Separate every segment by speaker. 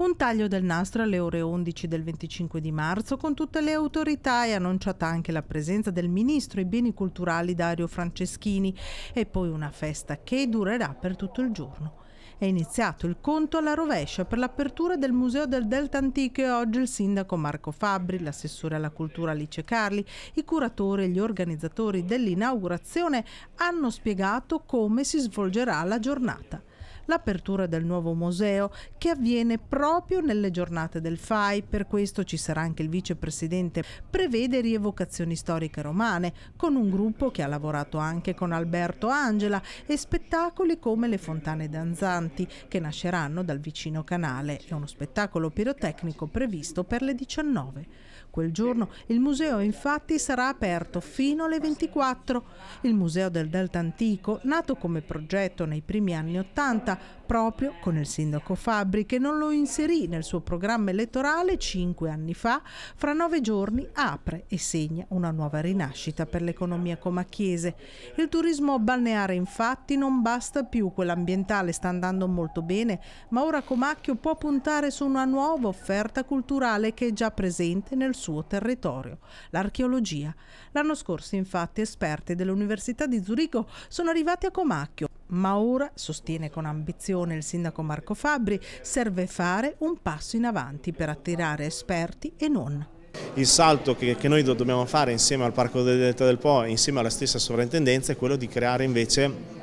Speaker 1: Un taglio del nastro alle ore 11 del 25 di marzo con tutte le autorità e annunciata anche la presenza del ministro ai beni culturali Dario Franceschini e poi una festa che durerà per tutto il giorno. È iniziato il conto alla rovescia per l'apertura del Museo del Delta Antico e oggi il sindaco Marco Fabbri, l'assessore alla cultura Alice Carli, i curatori e gli organizzatori dell'inaugurazione hanno spiegato come si svolgerà la giornata l'apertura del nuovo museo che avviene proprio nelle giornate del FAI, per questo ci sarà anche il vicepresidente, prevede rievocazioni storiche romane con un gruppo che ha lavorato anche con Alberto Angela e spettacoli come le fontane danzanti che nasceranno dal vicino canale e uno spettacolo pirotecnico previsto per le 19. Quel giorno il museo infatti sarà aperto fino alle 24. Il Museo del Delta Antico, nato come progetto nei primi anni 80, proprio con il sindaco Fabri che non lo inserì nel suo programma elettorale cinque anni fa, fra nove giorni apre e segna una nuova rinascita per l'economia comacchiese. Il turismo balneare infatti non basta più, quell'ambientale sta andando molto bene, ma ora Comacchio può puntare su una nuova offerta culturale che è già presente nel suo territorio, l'archeologia. L'anno scorso infatti esperti dell'Università di Zurigo sono arrivati a Comacchio ma ora, sostiene con ambizione il sindaco Marco Fabbri, serve fare un passo in avanti per attirare esperti e non
Speaker 2: il salto che, che, noi dobbiamo fare insieme al Parco del Delta del Po e insieme alla stessa sovrintendenza è quello di creare invece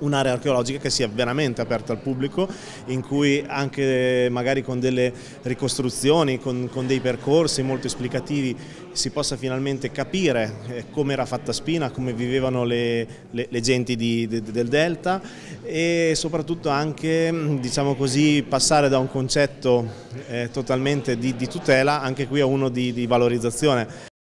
Speaker 2: un'area archeologica che sia veramente aperta al pubblico, in cui anche magari con delle ricostruzioni, con, con dei percorsi molto esplicativi si possa finalmente capire eh, come era fatta Spina, come vivevano le, le, le genti di, de, del delta e soprattutto anche mm, diciamo così, passare da un concetto eh, totalmente di, di, tutela anche qui a uno di, di valorizzazione.